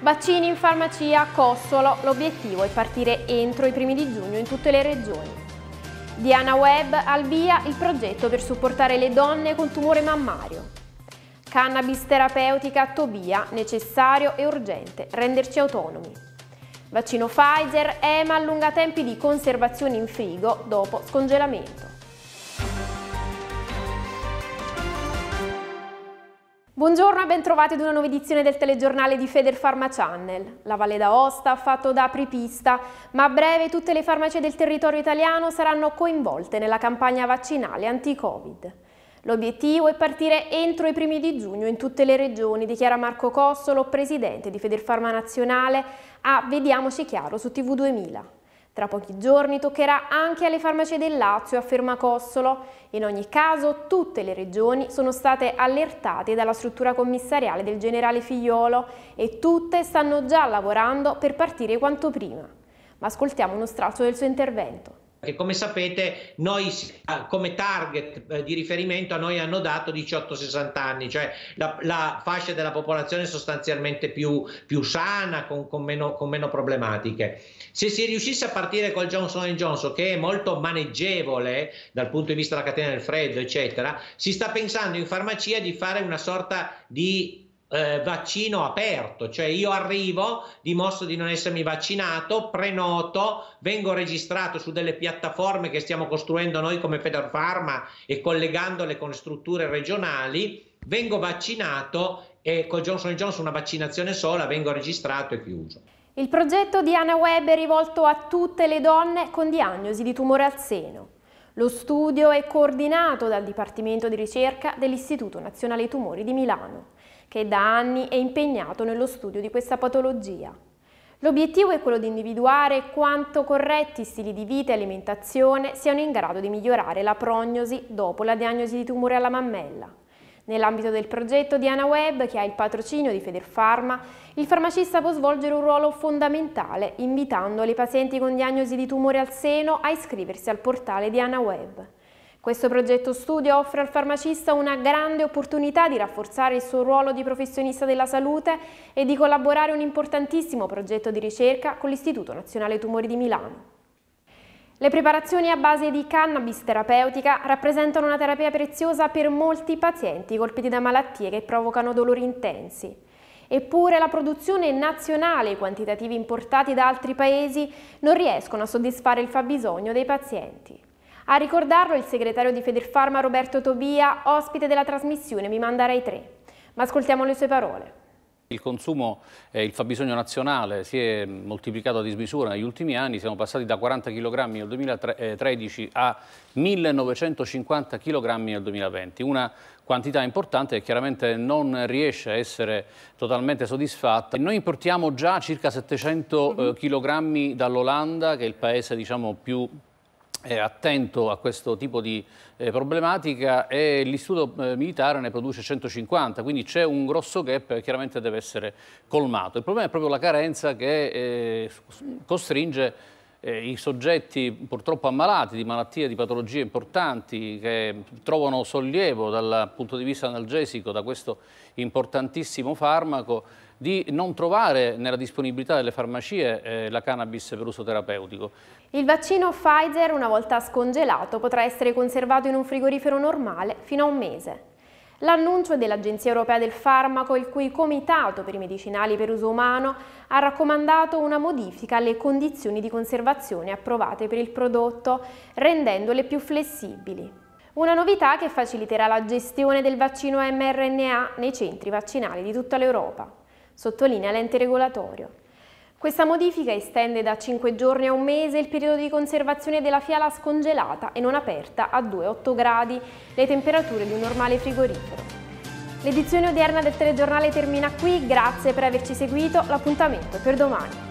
Vaccini in farmacia, Cossolo, l'obiettivo è partire entro i primi di giugno in tutte le regioni. Diana Webb, Albia, il progetto per supportare le donne con tumore mammario. Cannabis terapeutica, Tobia, necessario e urgente, renderci autonomi. Vaccino Pfizer, EMA allunga tempi di conservazione in frigo dopo scongelamento. Buongiorno e bentrovati ad una nuova edizione del telegiornale di Feder Pharma Channel. La Valle d'Aosta ha fatto da apripista, ma a breve tutte le farmacie del territorio italiano saranno coinvolte nella campagna vaccinale anti-Covid. L'obiettivo è partire entro i primi di giugno in tutte le regioni, dichiara Marco Cossolo, presidente di Feder Pharma Nazionale, a Vediamoci Chiaro su TV2000. Tra pochi giorni toccherà anche alle farmacie del Lazio a Fermacossolo. In ogni caso, tutte le regioni sono state allertate dalla struttura commissariale del generale Figliolo e tutte stanno già lavorando per partire quanto prima. Ma ascoltiamo uno straccio del suo intervento perché come sapete noi come target eh, di riferimento a noi hanno dato 18-60 anni, cioè la, la, fascia della popolazione sostanzialmente più, più sana, con, con, meno, con, meno, problematiche. Se si riuscisse a partire col Johnson Johnson, che è molto maneggevole eh, dal punto di vista della catena del freddo, eccetera, si sta pensando in farmacia di fare una sorta di eh, vaccino aperto, cioè io arrivo, dimostro di non essermi vaccinato, prenoto, vengo registrato su delle piattaforme che stiamo costruendo noi come Federpharma e collegandole con strutture regionali, vengo vaccinato e con Johnson Johnson una vaccinazione sola, vengo registrato e chiuso. Il progetto di Anna Webb è rivolto a tutte le donne con diagnosi di tumore al seno. Lo studio è coordinato dal Dipartimento di Ricerca dell'Istituto Nazionale Tumori di Milano che da anni è impegnato nello studio di questa patologia. L'obiettivo è quello di individuare quanto corretti stili di vita e alimentazione siano in grado di migliorare la prognosi dopo la diagnosi di tumore alla mammella. Nell'ambito del progetto Diana Web, che ha il patrocinio di Federpharma, il farmacista può svolgere un ruolo fondamentale invitando le pazienti con diagnosi di tumore al seno a iscriversi al portale Diana Web. Questo progetto studio offre al farmacista una grande opportunità di rafforzare il suo ruolo di professionista della salute e di collaborare un importantissimo progetto di ricerca con l'Istituto Nazionale Tumori di Milano. Le preparazioni a base di cannabis terapeutica rappresentano una terapia preziosa per molti pazienti colpiti da malattie che provocano dolori intensi. Eppure la produzione nazionale e i quantitativi importati da altri paesi non riescono a soddisfare il fabbisogno dei pazienti. A ricordarlo il segretario di Federfarma Roberto Tobia, ospite della trasmissione Mi manda Rai 3. Ma ascoltiamo le sue parole. Il consumo e il fabbisogno nazionale si è moltiplicato a dismisura negli ultimi anni, siamo passati da 40 kg nel 2013 a 1950 kg nel 2020, una quantità importante che chiaramente non riesce a essere totalmente soddisfatta. Noi importiamo già circa 700 kg eh, mhm. dall'Olanda, che è il paese diciamo, più eh, attento a questo tipo di eh, problematica e l'istituto eh, militare ne produce 150, quindi c'è un grosso gap che chiaramente deve essere colmato. Il problema è proprio la carenza che eh, costringe eh, i soggetti purtroppo ammalati di malattie, di patologie importanti che trovano sollievo dal punto di vista analgesico da questo importantissimo farmaco di non trovare nella disponibilità delle farmacie eh, la cannabis per uso terapeutico. Il vaccino Pfizer, una volta scongelato, potrà essere conservato in un frigorifero normale fino a un mese. L'annuncio dell'Agenzia Europea del Farmaco, il cui Comitato per i Medicinali per Uso Umano ha raccomandato una modifica alle condizioni di conservazione approvate per il prodotto, rendendole più flessibili. Una novità che faciliterà la gestione del vaccino mRNA nei centri vaccinali di tutta l'Europa, sottolinea l'ente regolatorio. Questa modifica estende da 5 giorni a un mese il periodo di conservazione della fiala scongelata e non aperta a 2,8 gradi, le temperature di un normale frigorifero. L'edizione odierna del telegiornale termina qui, grazie per averci seguito, l'appuntamento è per domani.